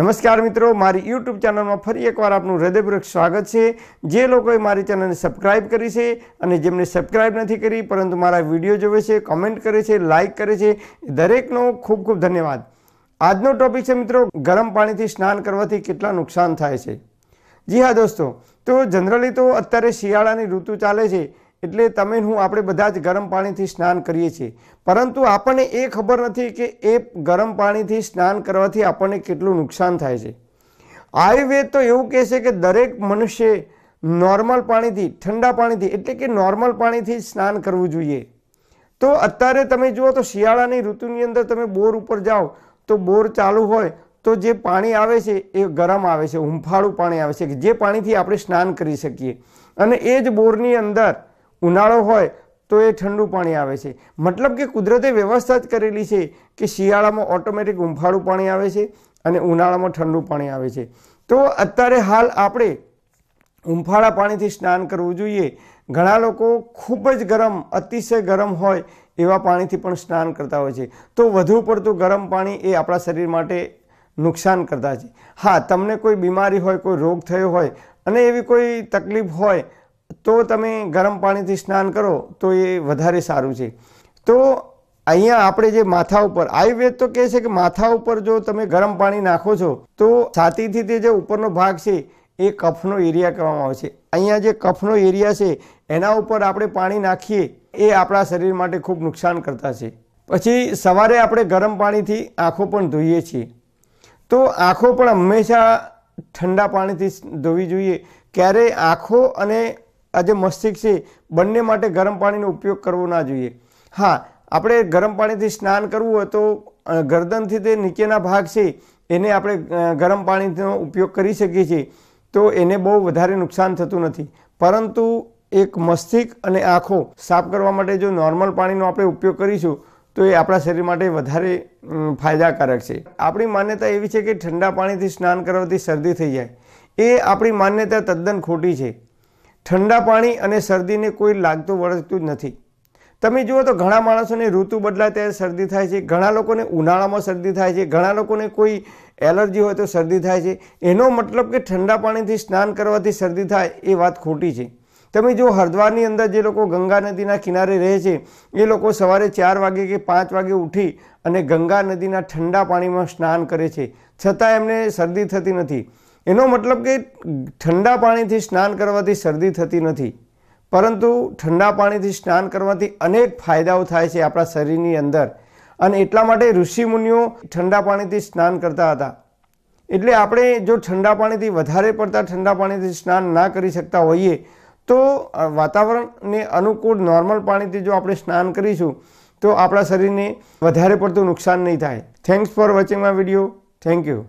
નમસ્કાર મિત્રો મારી યુટ્યુબ ચેનલમાં ફરી એકવાર આપનું હૃદયપૂર્વક સ્વાગત છે જે લોકોએ મારી ચેનલને સબસ્ક્રાઇબ કરી છે અને જેમણે સબસ્ક્રાઈબ નથી કરી પરંતુ મારા વિડીયો જોવે છે કોમેન્ટ કરે છે લાઇક કરે છે દરેકનો ખૂબ ખૂબ ધન્યવાદ આજનો ટોપિક છે મિત્રો ગરમ પાણીથી સ્નાન કરવાથી કેટલા નુકસાન થાય છે જી હા દોસ્તો તો જનરલી તો અત્યારે શિયાળાની ઋતુ ચાલે છે એટલે તમે હું આપણે બધા જ ગરમ પાણીથી સ્નાન કરીએ છીએ પરંતુ આપણને એ ખબર નથી કે એ ગરમ પાણીથી સ્નાન કરવાથી આપણને કેટલું નુકસાન થાય છે આયુર્વેદ તો એવું કહે છે કે દરેક મનુષ્ય નોર્મલ પાણીથી ઠંડા પાણીથી એટલે કે નોર્મલ પાણીથી સ્નાન કરવું જોઈએ તો અત્યારે તમે જુઓ તો શિયાળાની ઋતુની અંદર તમે બોર ઉપર જાઓ તો બોર ચાલુ હોય તો જે પાણી આવે છે એ ગરમ આવે છે હુંફાળું પાણી આવે છે કે જે પાણીથી આપણે સ્નાન કરી શકીએ અને એ જ બોરની અંદર ઉનાળો હોય તો એ ઠંડુ પાણી આવે છે મતલબ કે કુદરતે વ્યવસ્થા જ કરેલી છે કે શિયાળામાં ઓટોમેટિક ઉંફાળું પાણી આવે છે અને ઉનાળામાં ઠંડુ પાણી આવે છે તો અત્યારે હાલ આપણે ઉંફાળા પાણીથી સ્નાન કરવું જોઈએ ઘણા લોકો ખૂબ જ ગરમ અતિશય ગરમ હોય એવા પાણીથી પણ સ્નાન કરતા હોય છે તો વધુ પડતું ગરમ પાણી એ આપણા શરીર માટે નુકસાન કરતા છે હા તમને કોઈ બીમારી હોય કોઈ રોગ થયો હોય અને એવી કોઈ તકલીફ હોય તો તમે ગરમ પાણીથી સ્નાન કરો તો એ વધારે સારું છે તો અહીંયા આપણે જે માથા ઉપર આયુર્વેદ તો કહે છે કે માથા ઉપર જો તમે ગરમ પાણી નાખો છો તો છાતીથી તે જે ઉપરનો ભાગ છે એ કફનો એરિયા કહેવામાં આવે છે અહીંયા જે કફનો એરિયા છે એના ઉપર આપણે પાણી નાખીએ એ આપણા શરીર માટે ખૂબ નુકસાન કરતા છે પછી સવારે આપણે ગરમ પાણીથી આંખો પણ ધોઈએ છીએ તો આંખો પણ હંમેશા ઠંડા પાણીથી ધોવી જોઈએ ક્યારેય આંખો અને આ જે મસ્તિષ્ક છે બંને માટે ગરમ પાણીનો ઉપયોગ કરવો ના જોઈએ હા આપણે ગરમ પાણીથી સ્નાન કરવું હોય તો ગરદનથી તે નીચેના ભાગ છે એને આપણે ગરમ પાણીનો ઉપયોગ કરી શકીએ છીએ તો એને બહુ વધારે નુકસાન થતું નથી પરંતુ એક મસ્તિષ્ક અને આંખો સાફ કરવા માટે જો નોર્મલ પાણીનો આપણે ઉપયોગ કરીશું તો એ આપણા શરીર માટે વધારે ફાયદાકારક છે આપણી માન્યતા એવી છે કે ઠંડા પાણીથી સ્નાન કરવાથી શરદી થઈ જાય એ આપણી માન્યતા તદ્દન ખોટી છે ઠંડા પાણી અને શરદીને કોઈ લાગતું વળગતું જ નથી તમે જુઓ તો ઘણા માણસોને ઋતુ બદલાય ત્યારે શરદી થાય છે ઘણા લોકોને ઉનાળામાં શરદી થાય છે ઘણા લોકોને કોઈ એલર્જી હોય તો શરદી થાય છે એનો મતલબ કે ઠંડા પાણીથી સ્નાન કરવાથી શરદી થાય એ વાત ખોટી છે તમે જો હરદ્વારની અંદર જે લોકો ગંગા નદીના કિનારે રહે છે એ લોકો સવારે ચાર વાગે કે પાંચ વાગે ઉઠી અને ગંગા નદીના ઠંડા પાણીમાં સ્નાન કરે છે છતાં એમને શરદી થતી નથી એનો મતલબ કે ઠંડા પાણીથી સ્નાન કરવાથી શરદી થતી નથી પરંતુ ઠંડા પાણીથી સ્નાન કરવાથી અનેક ફાયદાઓ થાય છે આપણા શરીરની અંદર અને એટલા માટે ઋષિમુનિઓ ઠંડા પાણીથી સ્નાન કરતા હતા એટલે આપણે જો ઠંડા પાણીથી વધારે પડતા ઠંડા પાણીથી સ્નાન ના કરી શકતા હોઈએ તો વાતાવરણને અનુકૂળ નોર્મલ પાણીથી જો આપણે સ્નાન કરીશું તો આપણા શરીરને વધારે પડતું નુકસાન નહીં થાય thanks for watching my video thank you